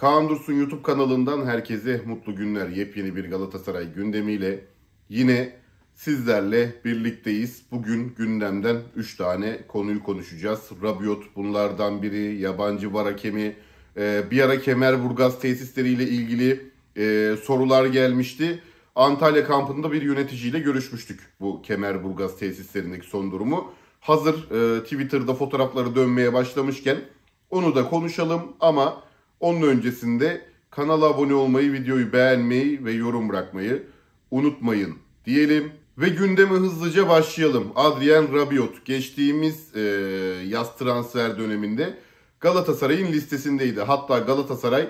Kaan Dursun YouTube kanalından herkese mutlu günler. Yepyeni bir Galatasaray gündemiyle yine sizlerle birlikteyiz. Bugün gündemden 3 tane konuyu konuşacağız. Rabiot bunlardan biri, yabancı var hakemi, ee, bir ara Kemerburgaz tesisleriyle ilgili e, sorular gelmişti. Antalya kampında bir yöneticiyle görüşmüştük bu Kemerburgaz tesislerindeki son durumu. Hazır e, Twitter'da fotoğrafları dönmeye başlamışken onu da konuşalım ama onun öncesinde kanala abone olmayı, videoyu beğenmeyi ve yorum bırakmayı unutmayın diyelim. Ve gündeme hızlıca başlayalım. Adrien Rabiot geçtiğimiz e, yaz transfer döneminde Galatasaray'ın listesindeydi. Hatta Galatasaray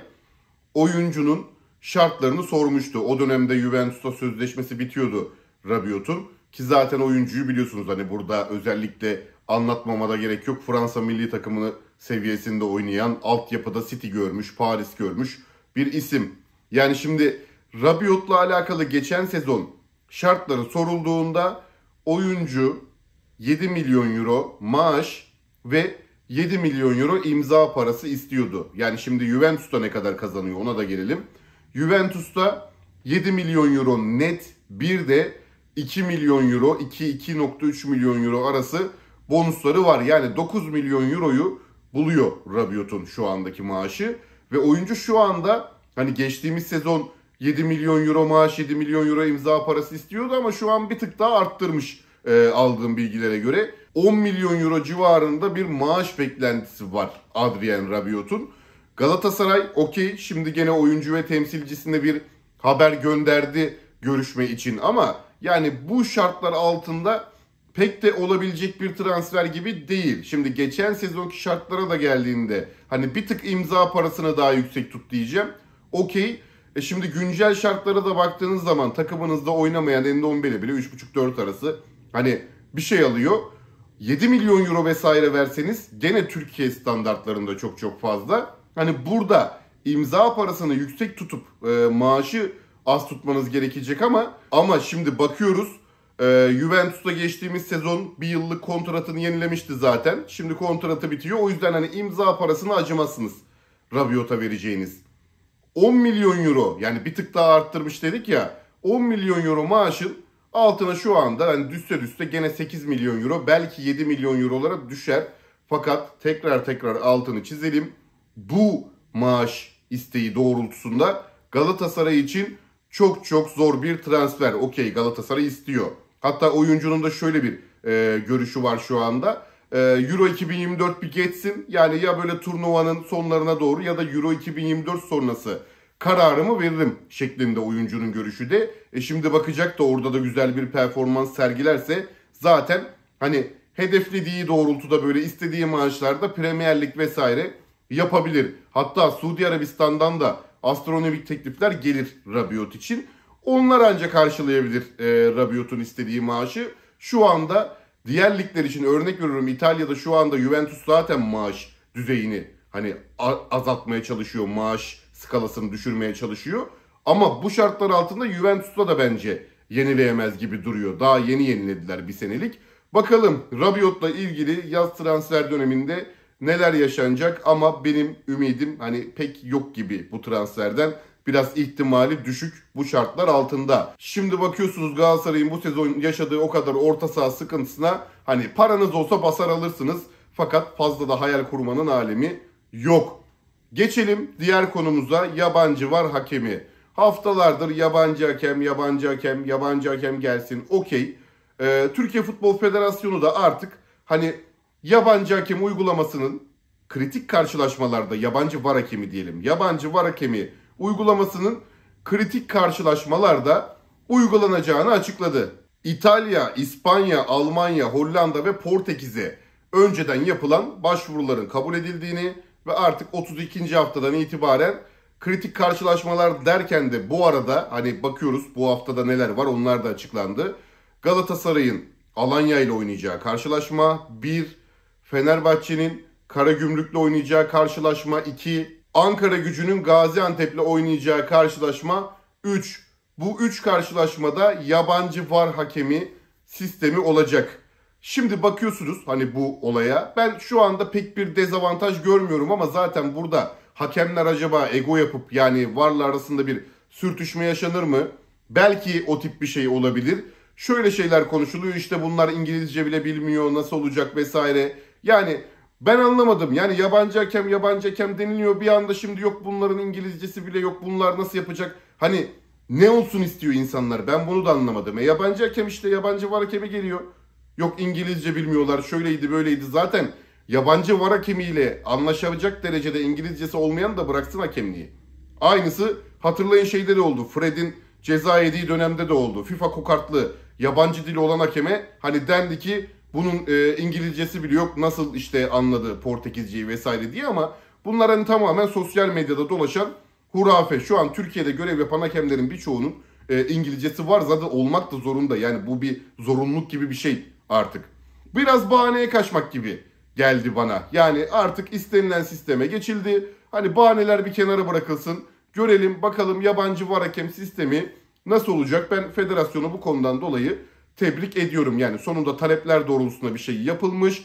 oyuncunun şartlarını sormuştu. O dönemde Juventus'ta sözleşmesi bitiyordu Rabiot'un. Ki zaten oyuncuyu biliyorsunuz hani burada özellikle anlatmamada gerek yok. Fransa milli takımını seviyesinde oynayan, altyapıda City görmüş, Paris görmüş bir isim. Yani şimdi Rabiot'la alakalı geçen sezon şartları sorulduğunda oyuncu 7 milyon euro maaş ve 7 milyon euro imza parası istiyordu. Yani şimdi Juventus'ta ne kadar kazanıyor ona da gelelim. Juventus'ta 7 milyon euro net bir de 2 milyon euro 2-2.3 milyon euro arası bonusları var. Yani 9 milyon euroyu buluyor Rabiot'un şu andaki maaşı. Ve oyuncu şu anda hani geçtiğimiz sezon 7 milyon euro maaş, 7 milyon euro imza parası istiyordu ama şu an bir tık daha arttırmış e, aldığım bilgilere göre. 10 milyon euro civarında bir maaş beklentisi var Adrien Rabiot'un. Galatasaray okey şimdi gene oyuncu ve temsilcisine bir haber gönderdi görüşme için ama yani bu şartlar altında pek de olabilecek bir transfer gibi değil. Şimdi geçen sezonki şartlara da geldiğinde hani bir tık imza parasını daha yüksek tut diyeceğim. Okey. E şimdi güncel şartlara da baktığınız zaman takımınızda oynamayan elinde 11'e bile 3.5-4 arası hani bir şey alıyor. 7 milyon euro vesaire verseniz gene Türkiye standartlarında çok çok fazla. Hani burada imza parasını yüksek tutup e, maaşı az tutmanız gerekecek ama ama şimdi bakıyoruz ee, Juventus'ta geçtiğimiz sezon bir yıllık kontratını yenilemişti zaten. Şimdi kontratı bitiyor. O yüzden hani imza parasını acımazsınız Rabiot'a vereceğiniz. 10 milyon euro yani bir tık daha arttırmış dedik ya. 10 milyon euro maaşın altına şu anda hani düşse düşse gene 8 milyon euro belki 7 milyon eurolara düşer. Fakat tekrar tekrar altını çizelim. Bu maaş isteği doğrultusunda Galatasaray için çok çok zor bir transfer. Okey Galatasaray istiyor. Hatta oyuncunun da şöyle bir e, görüşü var şu anda. E, Euro 2024 bir geçsin. Yani ya böyle turnuvanın sonlarına doğru ya da Euro 2024 sonrası kararımı veririm şeklinde oyuncunun görüşü de. E şimdi bakacak da orada da güzel bir performans sergilerse zaten hani hedeflediği doğrultuda böyle istediği maaşlarda Premier Lig vesaire yapabilir. Hatta Suudi Arabistan'dan da astronomik teklifler gelir Rabiot için. Onlar ancak karşılayabilir e, Rabiot'un istediği maaşı. Şu anda diğer ligler için örnek veriyorum İtalya'da şu anda Juventus zaten maaş düzeyini hani azaltmaya çalışıyor. Maaş skalasını düşürmeye çalışıyor. Ama bu şartlar altında Juventus'ta da bence yenileyemez gibi duruyor. Daha yeni yenilediler bir senelik. Bakalım Rabiot'la ilgili yaz transfer döneminde neler yaşanacak ama benim ümidim hani pek yok gibi bu transferden biraz ihtimali düşük bu şartlar altında. Şimdi bakıyorsunuz Galatasaray'ın bu sezon yaşadığı o kadar orta saha sıkıntısına hani paranız olsa basar alırsınız fakat fazla da hayal kurmanın alemi yok. Geçelim diğer konumuza yabancı var hakemi. Haftalardır yabancı hakem, yabancı hakem, yabancı hakem gelsin okey. Ee, Türkiye Futbol Federasyonu da artık hani yabancı hakem uygulamasının kritik karşılaşmalarda yabancı var hakemi diyelim. Yabancı var hakemi uygulamasının kritik karşılaşmalarda uygulanacağını açıkladı. İtalya, İspanya, Almanya, Hollanda ve Portekiz'e önceden yapılan başvuruların kabul edildiğini ve artık 32. haftadan itibaren kritik karşılaşmalar derken de bu arada hani bakıyoruz bu haftada neler var onlar da açıklandı. Galatasaray'ın Alanya ile oynayacağı karşılaşma 1, Fenerbahçe'nin Karagümrük'le oynayacağı karşılaşma 2, Ankara gücünün Gaziantep'le oynayacağı karşılaşma 3. Bu 3 karşılaşmada yabancı var hakemi sistemi olacak. Şimdi bakıyorsunuz hani bu olaya. Ben şu anda pek bir dezavantaj görmüyorum ama zaten burada hakemler acaba ego yapıp yani varla arasında bir sürtüşme yaşanır mı? Belki o tip bir şey olabilir. Şöyle şeyler konuşuluyor işte bunlar İngilizce bile bilmiyor nasıl olacak vesaire. Yani ben anlamadım. Yani yabancı hakem yabancı hakem deniliyor. Bir anda şimdi yok bunların İngilizcesi bile yok. Bunlar nasıl yapacak? Hani ne olsun istiyor insanlar? Ben bunu da anlamadım. E yabancı hakem işte yabancı var hakemi geliyor. Yok İngilizce bilmiyorlar. Şöyleydi böyleydi. Zaten yabancı var hakemiyle anlaşacak derecede İngilizcesi olmayan da bıraksın hakemliği. Aynısı hatırlayın şeyde de oldu. Fred'in ceza yediği dönemde de oldu. FIFA kokartlı yabancı dili olan hakeme hani dendi ki bunun e, İngilizcesi bile yok nasıl işte anladı Portekizceyi vesaire diye ama bunlar hani tamamen sosyal medyada dolaşan hurafe. Şu an Türkiye'de görev yapan hakemlerin birçoğunun e, İngilizcesi var zaten olmak da zorunda. Yani bu bir zorunluluk gibi bir şey artık. Biraz bahaneye kaçmak gibi geldi bana. Yani artık istenilen sisteme geçildi. Hani bahaneler bir kenara bırakılsın. Görelim bakalım yabancı var hakem sistemi nasıl olacak? Ben federasyonu bu konudan dolayı tebrik ediyorum. Yani sonunda talepler doğrultusunda bir şey yapılmış.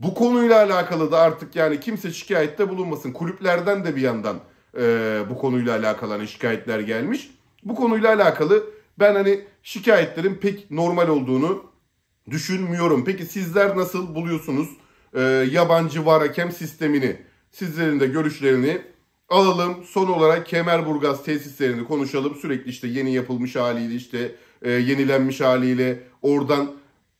Bu konuyla alakalı da artık yani kimse şikayette bulunmasın. Kulüplerden de bir yandan e, bu konuyla alakalı hani şikayetler gelmiş. Bu konuyla alakalı ben hani şikayetlerin pek normal olduğunu düşünmüyorum. Peki sizler nasıl buluyorsunuz e, yabancı var hakem sistemini? Sizlerin de görüşlerini alalım. Son olarak Kemerburgaz tesislerini konuşalım. Sürekli işte yeni yapılmış haliyle işte e, yenilenmiş haliyle Oradan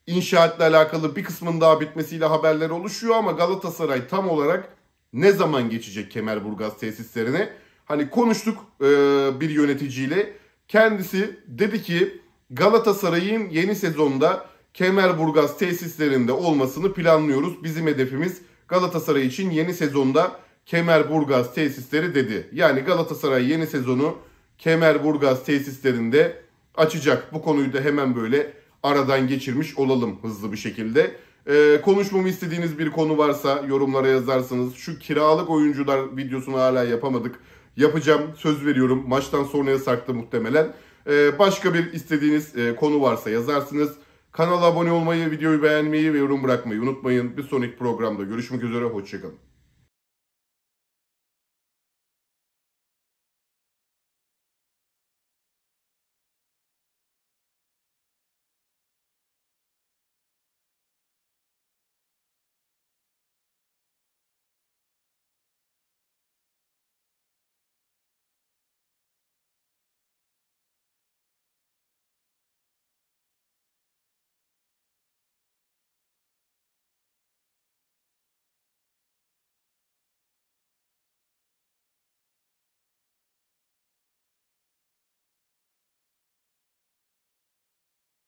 inşaatla alakalı bir kısmın daha bitmesiyle haberler oluşuyor ama Galatasaray tam olarak ne zaman geçecek Kemerburgaz tesislerine? Hani konuştuk e, bir yöneticiyle. Kendisi dedi ki Galatasaray'ın yeni sezonda Kemerburgaz tesislerinde olmasını planlıyoruz. Bizim hedefimiz Galatasaray için yeni sezonda Kemerburgaz tesisleri dedi. Yani Galatasaray yeni sezonu Kemerburgaz tesislerinde açacak. Bu konuyu da hemen böyle aradan geçirmiş olalım hızlı bir şekilde. Ee, konuşmamı istediğiniz bir konu varsa yorumlara yazarsınız. Şu kiralık oyuncular videosunu hala yapamadık. Yapacağım söz veriyorum. Maçtan sonraya sarktı muhtemelen. Ee, başka bir istediğiniz e, konu varsa yazarsınız. Kanala abone olmayı, videoyu beğenmeyi ve yorum bırakmayı unutmayın. Bir sonraki programda görüşmek üzere. Hoşçakalın.